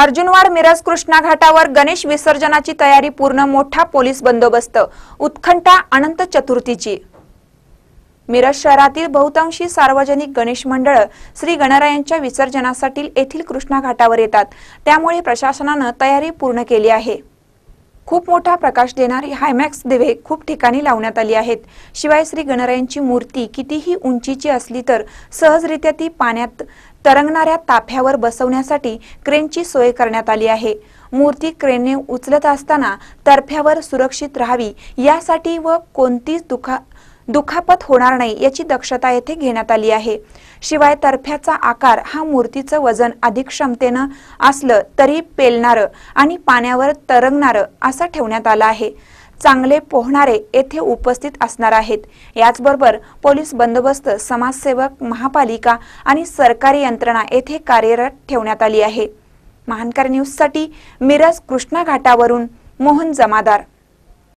अर्जुनवाड मिरज कृष्णा घाटावर गणेश विसर्जनाची तयारी पूर्ण मोठा पोलीस बंदोबस्त उत्खंठा अनंत चतुर्थीची मिरज शहरातील बहुतांशी सार्वजनिक गणेश मंडळ श्री गणरायांच्या विसर्जनासाठी येथील कृष्णा घाटावर येतात त्यामुळे प्रशासनानं तयारी पूर्ण केली आहे खूप मोठा प्रकाश देणारी हायमॅक्स दिवे खूप ठिकाणी लावण्यात आली आहेत शिवाय श्री गणरायांची मूर्ती कितीही उंचीची असली तर सहजरित्या ती पाण्यात तरंगणाऱ्या ताफ्यावर बसवण्यासाठी क्रेनची सोय करण्यात आली आहे मूर्ती क्रेनने उचलत असताना तर्फ्यावर सुरक्षित राहावी यासाठी व कोणतीच दुखा दुखापत होणार नाही याची दक्षता येथे घेण्यात आली आहे शिवाय तर्फ्याचा आकार हा मूर्तीचं वजन अधिक क्षमतेनं असलं तरी पेलणारं आणि पाण्यावर तरंगणारं असं ठेवण्यात आलं आहे चांगले पोहणारे येथे उपस्थित असणार आहेत याचबरोबर पोलीस बंदोबस्त समाजसेवक महापालिका आणि सरकारी यंत्रणा येथे कार्यरत ठेवण्यात आली आहे महानकर न्यूजसाठी मिरज कृष्णा घाटावरून मोहन जमादार